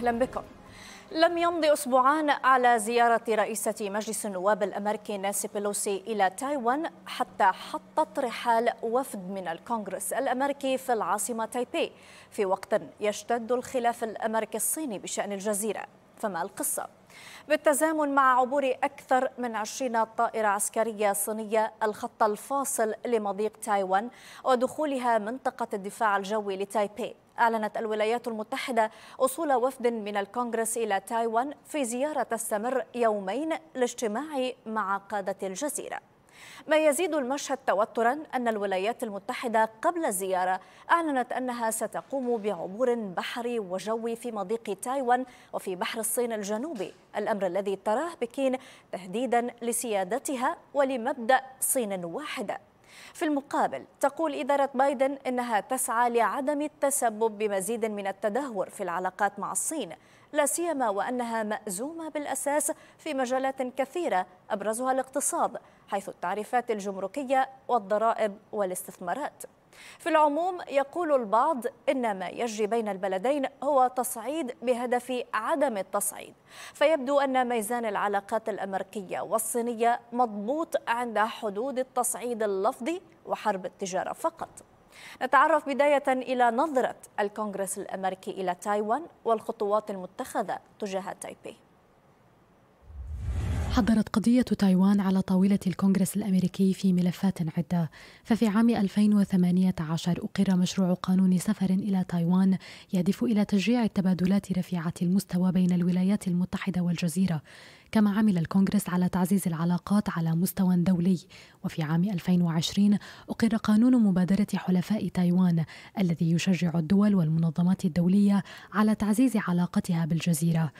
أهلا بكم لم يمض أسبوعان على زيارة رئيسة مجلس النواب الأمريكي نانسي بيلوسي إلى تايوان حتى حطت رحال وفد من الكونغرس الأمريكي في العاصمة تايبي في وقت يشتد الخلاف الأمريكي الصيني بشأن الجزيرة فما القصة؟ بالتزامن مع عبور أكثر من 20 طائرة عسكرية صينية الخط الفاصل لمضيق تايوان ودخولها منطقة الدفاع الجوي لتايبي أعلنت الولايات المتحدة وصول وفد من الكونغرس إلى تايوان في زيارة تستمر يومين لاجتماع مع قادة الجزيرة ما يزيد المشهد توترا أن الولايات المتحدة قبل الزيارة أعلنت أنها ستقوم بعبور بحري وجوي في مضيق تايوان وفي بحر الصين الجنوبي الأمر الذي تراه بكين تهديدا لسيادتها ولمبدأ صين واحدة في المقابل تقول إدارة بايدن أنها تسعى لعدم التسبب بمزيد من التدهور في العلاقات مع الصين لا سيما وأنها مأزومة بالأساس في مجالات كثيرة أبرزها الاقتصاد حيث التعريفات الجمركية والضرائب والاستثمارات في العموم يقول البعض إن ما يجري بين البلدين هو تصعيد بهدف عدم التصعيد فيبدو أن ميزان العلاقات الأمريكية والصينية مضبوط عند حدود التصعيد اللفظي وحرب التجارة فقط نتعرف بداية إلى نظرة الكونغرس الأمريكي إلى تايوان والخطوات المتخذة تجاه تايبي حضرت قضية تايوان على طاولة الكونغرس الأمريكي في ملفات عدة، ففي عام 2018 أقر مشروع قانون سفر إلى تايوان يهدف إلى تشجيع التبادلات رفيعة المستوى بين الولايات المتحدة والجزيرة، كما عمل الكونغرس على تعزيز العلاقات على مستوى دولي وفي عام 2020 أقر قانون مبادرة حلفاء تايوان الذي يشجع الدول والمنظمات الدولية على تعزيز علاقتها بالجزيرة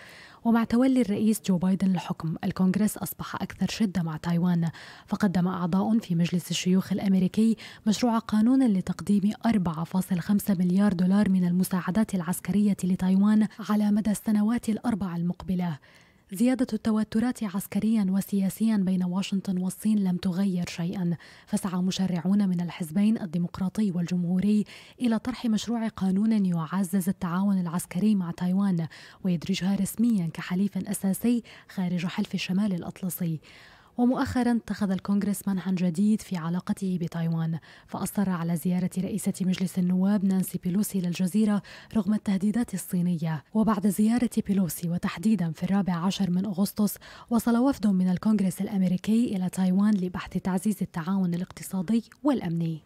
ومع تولي الرئيس جو بايدن الحكم الكونغرس أصبح أكثر شدة مع تايوان فقدم أعضاء في مجلس الشيوخ الأمريكي مشروع قانون لتقديم 4.5 مليار دولار من المساعدات العسكرية لتايوان على مدى السنوات الأربع المقبلة زيادة التوترات عسكريا وسياسيا بين واشنطن والصين لم تغير شيئا، فسعى مشرعون من الحزبين الديمقراطي والجمهوري إلى طرح مشروع قانون يعزز التعاون العسكري مع تايوان ويدرجها رسميا كحليف أساسي خارج حلف الشمال الأطلسي. ومؤخرا اتخذ الكونغرس منحا جديد في علاقته بتايوان فأصر على زيارة رئيسة مجلس النواب نانسي بيلوسي للجزيرة رغم التهديدات الصينية وبعد زيارة بيلوسي وتحديدا في الرابع عشر من أغسطس وصل وفد من الكونغرس الأمريكي إلى تايوان لبحث تعزيز التعاون الاقتصادي والأمني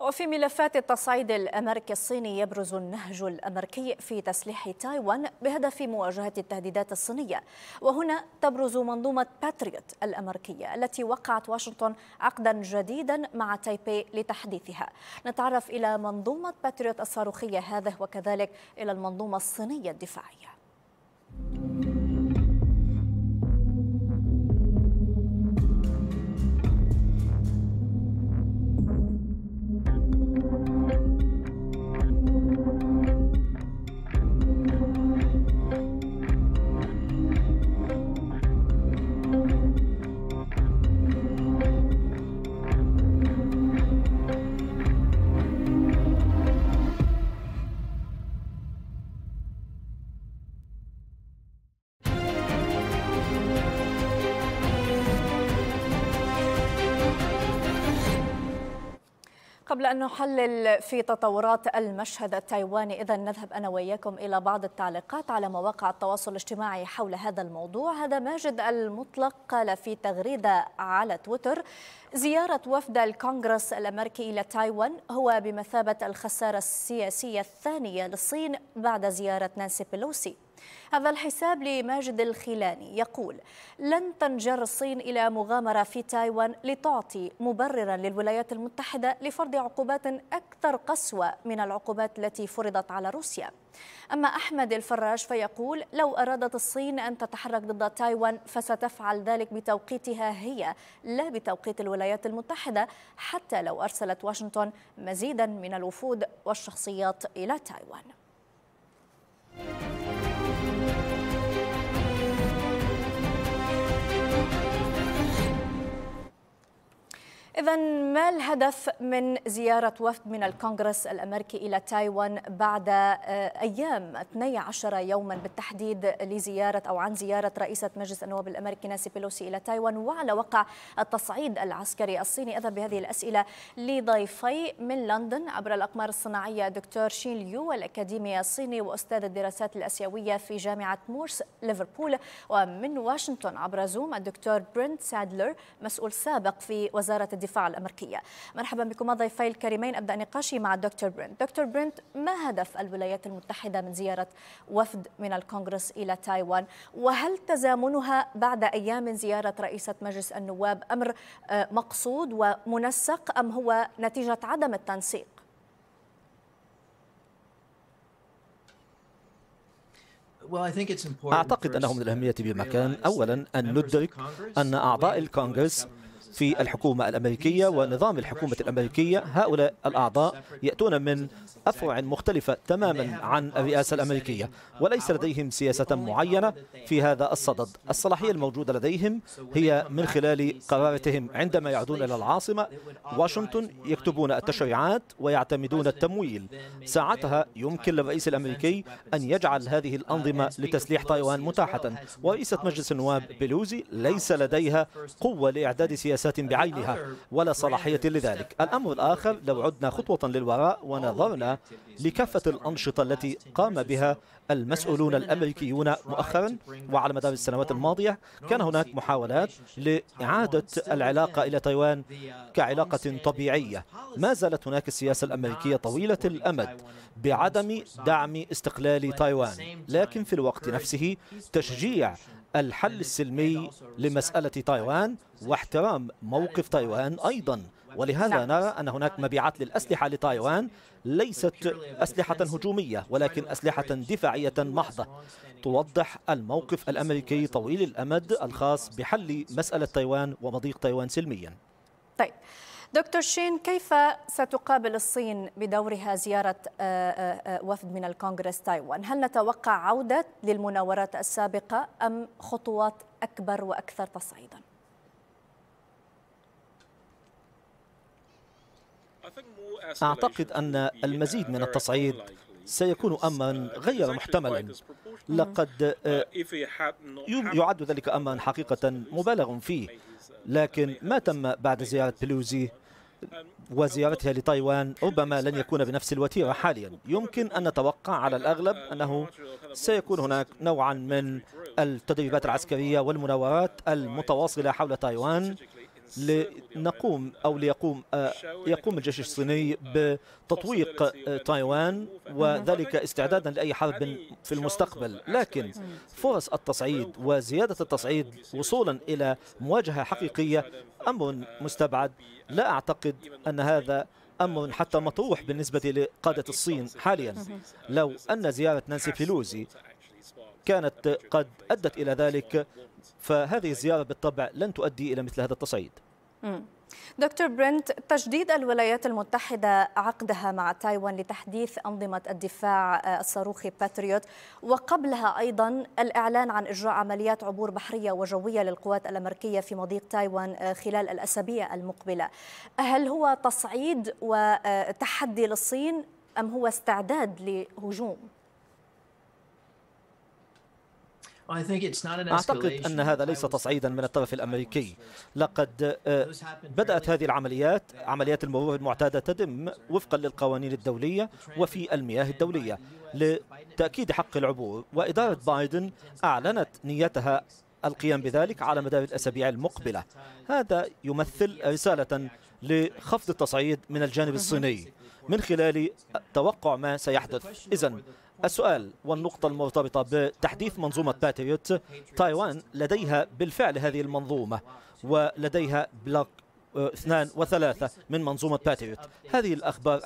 وفي ملفات التصعيد الأمريكي الصيني يبرز النهج الأمريكي في تسليح تايوان بهدف مواجهة التهديدات الصينية وهنا تبرز منظومة باتريوت الأمريكية التي وقعت واشنطن عقدا جديدا مع تايبي لتحديثها نتعرف إلى منظومة باتريوت الصاروخية هذه وكذلك إلى المنظومة الصينية الدفاعية قبل أن نحلل في تطورات المشهد التايواني إذا نذهب أنا وإياكم إلى بعض التعليقات على مواقع التواصل الاجتماعي حول هذا الموضوع هذا ماجد المطلق قال في تغريدة على تويتر زيارة وفد الكونغرس الأمريكي إلى تايوان هو بمثابة الخسارة السياسية الثانية للصين بعد زيارة نانسي بيلوسي هذا الحساب لماجد الخلاني يقول لن تنجر الصين إلى مغامرة في تايوان لتعطي مبررا للولايات المتحدة لفرض عقوبات أكثر قسوة من العقوبات التي فرضت على روسيا أما أحمد الفراج فيقول لو أرادت الصين أن تتحرك ضد تايوان فستفعل ذلك بتوقيتها هي لا بتوقيت الولايات المتحدة حتى لو أرسلت واشنطن مزيدا من الوفود والشخصيات إلى تايوان. إذا ما الهدف من زيارة وفد من الكونغرس الأمريكي إلى تايوان بعد آه، أيام 12 يوما بالتحديد لزيارة أو عن زيارة رئيسة مجلس النواب الأمريكي ناسي بيلوسي إلى تايوان وعلى وقع التصعيد العسكري الصيني أذهب بهذه الأسئلة لضيفي من لندن عبر الأقمار الصناعية دكتور شين ليو الأكاديمي الصيني وأستاذ الدراسات الأسيوية في جامعة مورس ليفربول ومن واشنطن عبر زوم الدكتور برنت سادلر مسؤول سابق في وزارة الدفاع الدفاع الأمريكية مرحبا بكم ضيفي الكريمين أبدأ نقاشي مع الدكتور برنت دكتور برنت ما هدف الولايات المتحدة من زيارة وفد من الكونغرس إلى تايوان وهل تزامنها بعد أيام من زيارة رئيسة مجلس النواب أمر آه، مقصود ومنسق أم هو نتيجة عدم التنسيق أعتقد أنه من الأهمية بمكان أولا أن ندرك أن أعضاء الكونغرس في الحكومة الأمريكية ونظام الحكومة الأمريكية هؤلاء الأعضاء يأتون من أفرع مختلفة تماما عن الرئاسة الأمريكية وليس لديهم سياسة معينة في هذا الصدد الصلاحية الموجودة لديهم هي من خلال قرارتهم عندما يعودون إلى العاصمة واشنطن يكتبون التشريعات ويعتمدون التمويل ساعتها يمكن للرئيس الأمريكي أن يجعل هذه الأنظمة لتسليح تايوان متاحة ورئيسة مجلس النواب بلوزي ليس لديها قوة لإعداد سياسة مؤسسات بعينها ولا صلاحية لذلك الأمر الآخر لو عدنا خطوة للوراء ونظرنا لكافة الأنشطة التي قام بها المسؤولون الأمريكيون مؤخرا وعلى مدار السنوات الماضية كان هناك محاولات لإعادة العلاقة إلى تايوان كعلاقة طبيعية ما زالت هناك السياسة الأمريكية طويلة الأمد بعدم دعم استقلال تايوان لكن في الوقت نفسه تشجيع الحل السلمي لمسألة تايوان واحترام موقف تايوان أيضا ولهذا نرى أن هناك مبيعات للأسلحة لتايوان ليست أسلحة هجومية ولكن أسلحة دفاعية محضة توضح الموقف الأمريكي طويل الأمد الخاص بحل مسألة تايوان ومضيق تايوان سلميا طيب دكتور شين كيف ستقابل الصين بدورها زيارة آه، آه، آه، وفد من الكونغرس تايوان هل نتوقع عودة للمناورات السابقة أم خطوات أكبر وأكثر تصعيدا أعتقد أن المزيد من التصعيد سيكون أمرا غير محتملا لقد يعد ذلك أمرا حقيقة مبالغ فيه لكن ما تم بعد زيارة بلوزي وزيارتها لتايوان ربما لن يكون بنفس الوتيرة حاليا يمكن أن نتوقع على الأغلب أنه سيكون هناك نوعا من التدريبات العسكرية والمناورات المتواصلة حول تايوان لنقوم أو ليقوم آه، يقوم الجيش الصيني بتطويق آه، تايوان وذلك استعدادا لأي حرب في المستقبل لكن فرص التصعيد وزيادة التصعيد وصولا إلى مواجهة حقيقية أمر مستبعد لا أعتقد أن هذا أمر حتى مطروح بالنسبة لقادة الصين حاليا لو أن زيارة نانسي فيلوزي كانت قد أدت إلى ذلك فهذه الزيارة بالطبع لن تؤدي إلى مثل هذا التصعيد دكتور برنت تجديد الولايات المتحدة عقدها مع تايوان لتحديث أنظمة الدفاع آه، الصاروخي باتريوت وقبلها أيضا الإعلان عن إجراء عمليات عبور بحرية وجوية للقوات الأمريكية في مضيق تايوان آه، خلال الأسابيع المقبلة هل هو تصعيد وتحدي للصين أم هو استعداد لهجوم؟ أعتقد أن هذا ليس تصعيدا من الطرف الأمريكي لقد آه، بدأت هذه العمليات عمليات المرور المعتادة تتم وفقا للقوانين الدولية وفي المياه الدولية لتأكيد حق العبور وإدارة بايدن أعلنت نيتها القيام بذلك على مدار الأسابيع المقبلة هذا يمثل رسالة لخفض التصعيد من الجانب الصيني من خلال توقع ما سيحدث إذا السؤال والنقطة المرتبطة بتحديث منظومة باتريوت تايوان لديها بالفعل هذه المنظومة ولديها بلاك آه، اثنان وثلاثة من منظومة باتريوت هذه الأخبار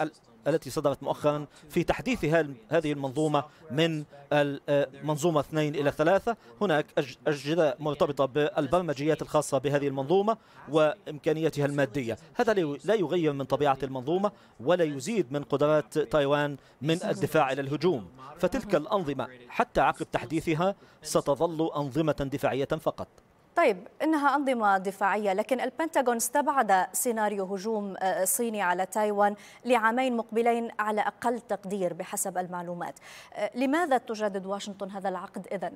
التي صدرت مؤخرا في تحديث هذه المنظومة من المنظومة اثنين إلى ثلاثة هناك أجزاء مرتبطة بالبرمجيات الخاصة بهذه المنظومة وإمكانيتها المادية هذا لا يغير من طبيعة المنظومة ولا يزيد من قدرات تايوان من الدفاع إلى الهجوم فتلك الأنظمة حتى عقب تحديثها ستظل أنظمة دفاعية فقط طيب إنها أنظمة دفاعية لكن البنتاغون استبعد سيناريو هجوم آه، صيني على تايوان لعامين مقبلين على أقل تقدير بحسب المعلومات آه، لماذا تجدد واشنطن هذا العقد إذن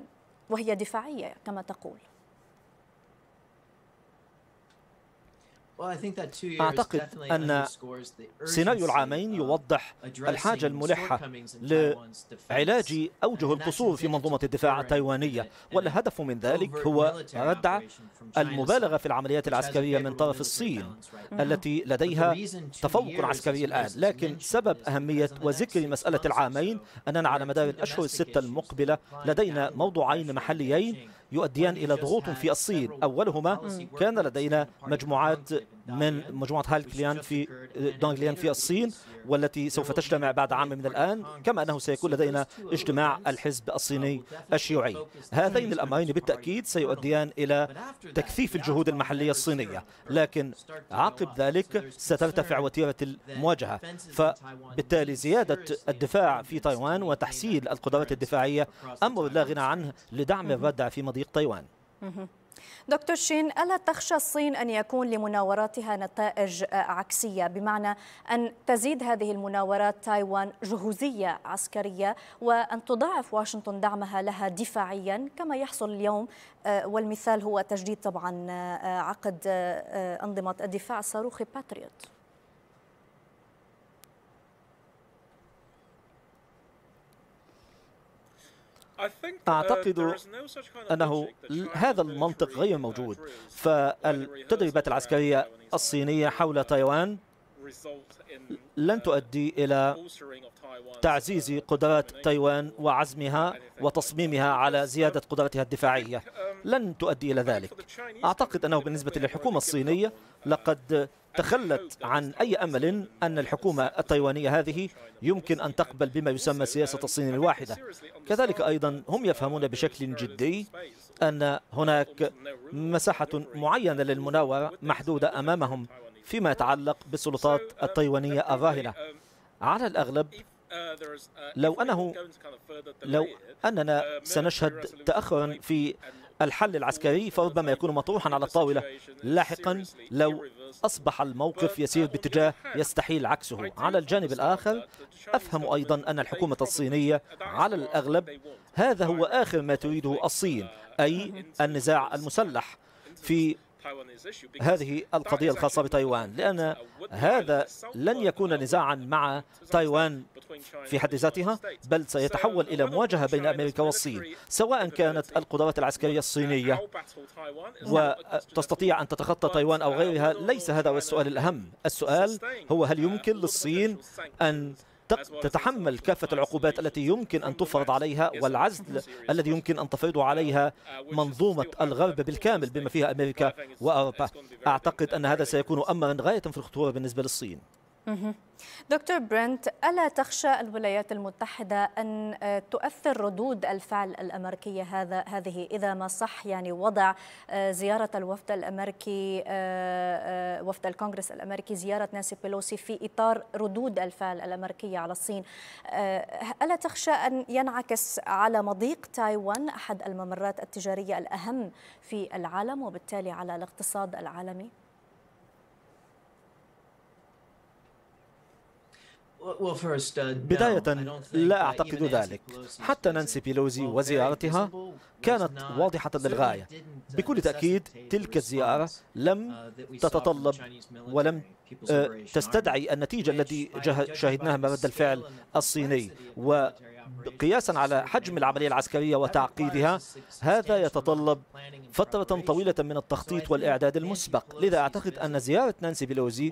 وهي دفاعية كما تقول؟ أعتقد أن سيناريو العامين يوضح الحاجة الملحة لعلاج أوجه القصور في منظومة الدفاع التايوانية والهدف من ذلك هو ردع المبالغة في العمليات العسكرية من طرف الصين التي لديها تفوق عسكري الآن لكن سبب أهمية وذكر مسألة العامين أننا على مدار الأشهر الستة المقبلة لدينا موضوعين محليين يؤديان إلى ضغوط في الصين أولهما كان لدينا مجموعات من مجموعة هالكليان في دونغليان في الصين والتي سوف تجتمع بعد عام من الآن كما أنه سيكون لدينا اجتماع الحزب الصيني الشيوعي هذين الأمرين بالتأكيد سيؤديان إلى تكثيف الجهود المحلية الصينية لكن عقب ذلك سترتفع وتيرة المواجهة فبالتالي زيادة الدفاع في تايوان وتحسين القدرات الدفاعية أمر لا غنى عنه لدعم الردع في مضيق تايوان دكتور شين ألا تخشى الصين أن يكون لمناوراتها نتائج عكسية بمعنى أن تزيد هذه المناورات تايوان جهوزية عسكرية وأن تضاعف واشنطن دعمها لها دفاعيا كما يحصل اليوم آه، والمثال هو تجديد طبعا آه، عقد آه، أنظمة الدفاع الصاروخي باتريوت أعتقد uh, أنه هذا المنطق غير موجود فالتدريبات العسكرية الصينية حول تايوان لن تؤدي إلى تعزيز قدرات تايوان وعزمها وتصميمها على زيادة قدرتها الدفاعية لن تؤدي إلى ذلك أعتقد أنه بالنسبة للحكومة الصينية uh, لقد تخلت عن أي أمل أن الحكومة التايوانية هذه يمكن أن تقبل بما يسمى سياسة الصين الواحدة كذلك أيضا هم يفهمون بشكل جدي أن هناك مساحة معينة للمناورة محدودة أمامهم فيما يتعلق بالسلطات التايوانية الظاهرة على الأغلب لو أنه لو أننا سنشهد تأخرا في الحل العسكري فربما يكون مطروحا على الطاولة لاحقا لو أصبح الموقف يسير باتجاه يستحيل عكسه على الجانب الآخر أفهم أيضا أن الحكومة الصينية على الأغلب هذا هو آخر ما تريده الصين أي النزاع المسلح في هذه القضية الخاصة بتايوان لأن هذا لن يكون نزاعا مع تايوان في حد ذاتها بل سيتحول إلى uh, مواجهة بين أمريكا والصين سواء كانت القدرات العسكرية الصينية وتستطيع أن تتخطى تايوان أو uh, غيرها ليس هذا هو السؤال الأهم السؤال هو هل يمكن للصين أن تتحمل كافة العقوبات التي يمكن أن تفرض عليها والعزل الذي يمكن أن تفرض عليها منظومة الغرب بالكامل بما فيها أمريكا وأوروبا أعتقد أن هذا سيكون أمرا غاية في الخطورة بالنسبة للصين دكتور برنت ألا تخشى الولايات المتحدة أن آه، تؤثر ردود الفعل الأمريكية هذا هذه إذا ما صح يعني وضع آه، زيارة الوفد الأمريكي آه، وفد الكونغرس الأمريكي زيارة نانسي بيلوسي في إطار ردود الفعل الأمريكية على الصين ألا تخشى أن ينعكس على مضيق تايوان أحد الممرات التجارية الأهم في العالم وبالتالي على الاقتصاد العالمي؟ Uh, بداية لا أعتقد ذلك حتى نانسي بيلوزي وزيارتها كانت واضحة للغاية uh, بكل تأكيد تلك uh, الزيارة لم تتطلب ولم آه، تستدعي النتيجة التي شاهدناها من رد الفعل الصيني وقياسا على حجم العملية العسكرية وتعقيدها هذا يتطلب فترة طويلة من التخطيط والإعداد المسبق لذا أعتقد أن زيارة نانسي بيلوزي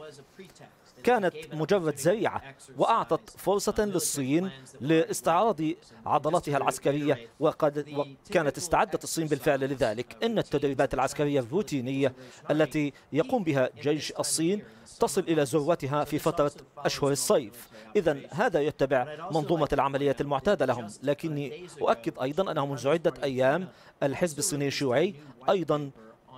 كانت مجرد ذريعة وأعطت فرصة للصين لاستعراض عضلاتها العسكرية وقد وكانت استعدت الصين بالفعل لذلك إن التدريبات العسكرية الروتينية التي يقوم بها جيش الصين تصل إلى ذروتها في فترة أشهر الصيف إذا هذا يتبع منظومة العمليات المعتادة لهم لكني أؤكد أيضا أنه منذ عدة أيام الحزب الصيني الشيوعي أيضا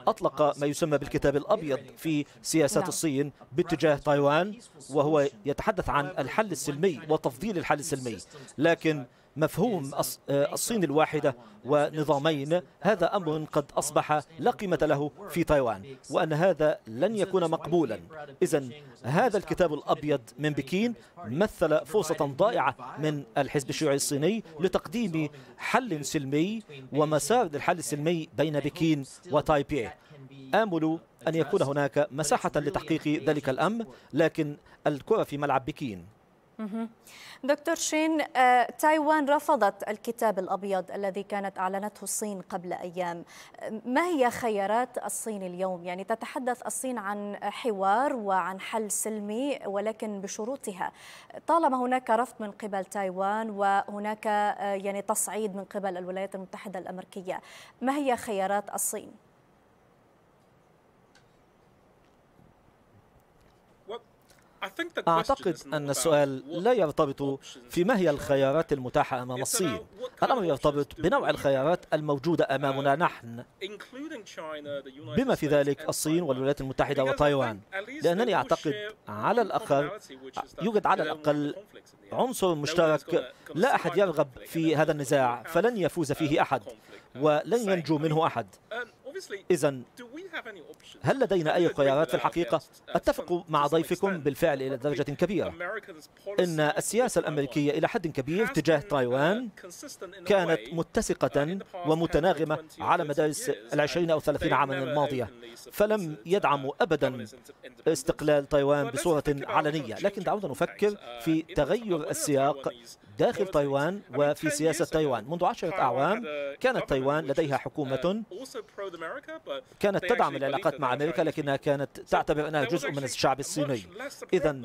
أطلق ما يسمى بالكتاب الأبيض في سياسات نعم. الصين باتجاه تايوان وهو يتحدث عن الحل السلمي وتفضيل الحل السلمي لكن مفهوم آه، الصين الواحدة ونظامين هذا أمر قد أصبح لا قيمة له في تايوان وأن هذا لن يكون مقبولا إذا هذا الكتاب الأبيض من بكين مثل فرصة ضائعة من الحزب الشيوعي الصيني لتقديم حل سلمي ومسار للحل السلمي بين بكين وتايبيه آمل أن يكون هناك مساحة لتحقيق ذلك الأمر لكن الكرة في ملعب بكين دكتور شين آه، تايوان رفضت الكتاب الأبيض الذي كانت أعلنته الصين قبل أيام آه، ما هي خيارات الصين اليوم؟ يعني تتحدث الصين عن حوار وعن حل سلمي ولكن بشروطها طالما هناك رفض من قبل تايوان وهناك آه، يعني تصعيد من قبل الولايات المتحدة الأمريكية ما هي خيارات الصين؟ أعتقد أن السؤال لا يرتبط في ما هي الخيارات المتاحة أمام الصين الأمر يرتبط بنوع الخيارات الموجودة أمامنا uh, نحن بما في ذلك الصين والولايات المتحدة وتايوان لأنني أعتقد على الأقل يوجد على الأقل عنصر مشترك لا أحد يرغب في هذا النزاع فلن يفوز uh, فيه أحد ولن ينجو منه أحد um, إذا هل لدينا أي خيارات في الحقيقة؟ أتفق مع ضيفكم بالفعل إلى درجة كبيرة إن السياسة الأمريكية إلى حد كبير تجاه uh, تايوان كانت uh, متسقة ومتناغمة على مدار العشرين أو ثلاثين عاما الماضية فلم uh, يدعموا أبدا استقلال تايوان بصورة علنية لكن دعونا نفكر في تغير السياق داخل تايوان وفي سياسة تايوان منذ عشرة أعوام كانت تايوان لديها uh, حكومة كانت تدعم العلاقات مع أمريكا لكنها كانت تعتبر أنها جزء من الشعب الصيني إذا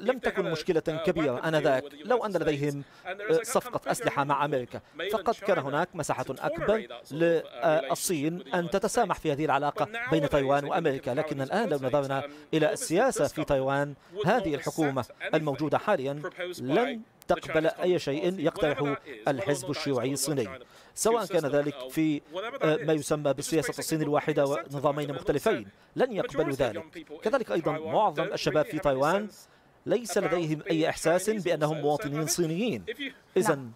لم تكن مشكلة uh, كبيرة آنذاك لو أن لديهم uh, صفقة أسلحة مع أمريكا فقد كان هناك مساحة أكبر للصين أن تتسامح في هذه العلاقة بين تايوان وأمريكا لكن الآن لو نظرنا إلى السياسة في تايوان هذه الحكومة الموجودة حاليا لن تقبل أي شيء يقترحه الحزب الشيوعي الصيني سواء كان ذلك uh, في uh, ما يسمى بالسياسة الصين الواحدة ونظامين مختلفين لن يقبلوا ذلك كذلك أيضا معظم الشباب في تايوان ليس لديهم أي إحساس بأنهم مواطنين صينيين إذا نعم.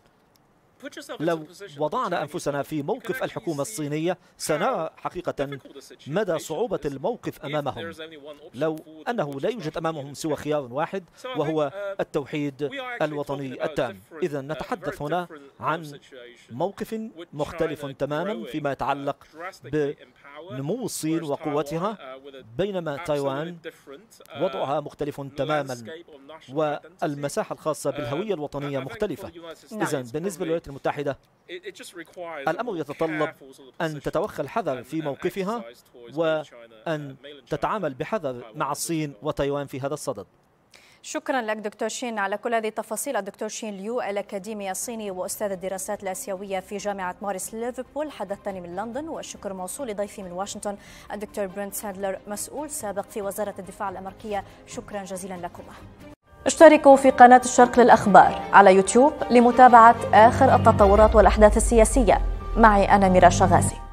لو وضعنا أنفسنا في موقف الحكومة الصينية سنرى حقيقة مدى صعوبة الموقف أمامهم لو أنه لا يوجد أمامهم سوى خيار واحد وهو uh, التوحيد الوطني التام إذا uh, نتحدث هنا عن موقف مختلف تماما فيما يتعلق uh, نمو الصين وقوتها uh, بينما تايوان uh, وضعها مختلف تماما والمساحة الخاصة uh, بالهوية الوطنية مختلفة إذا بالنسبة للولايات المتحدة الأمر يتطلب أن تتوخى الحذر um, في موقفها وأن تتعامل بحذر مع الصين وتايوان في هذا الصدد شكرا لك دكتور شين على كل هذه التفاصيل الدكتور شين ليو الأكاديمي الصيني وأستاذ الدراسات الآسيوية في جامعة موريس ليفربول حدثني من لندن والشكر موصول لضيفي من واشنطن الدكتور برنت ساندلر مسؤول سابق في وزارة الدفاع الأمريكية شكرا جزيلا لكما اشتركوا في قناة الشرق للأخبار على يوتيوب لمتابعة آخر التطورات والأحداث السياسية معي أنا ميرا شغازي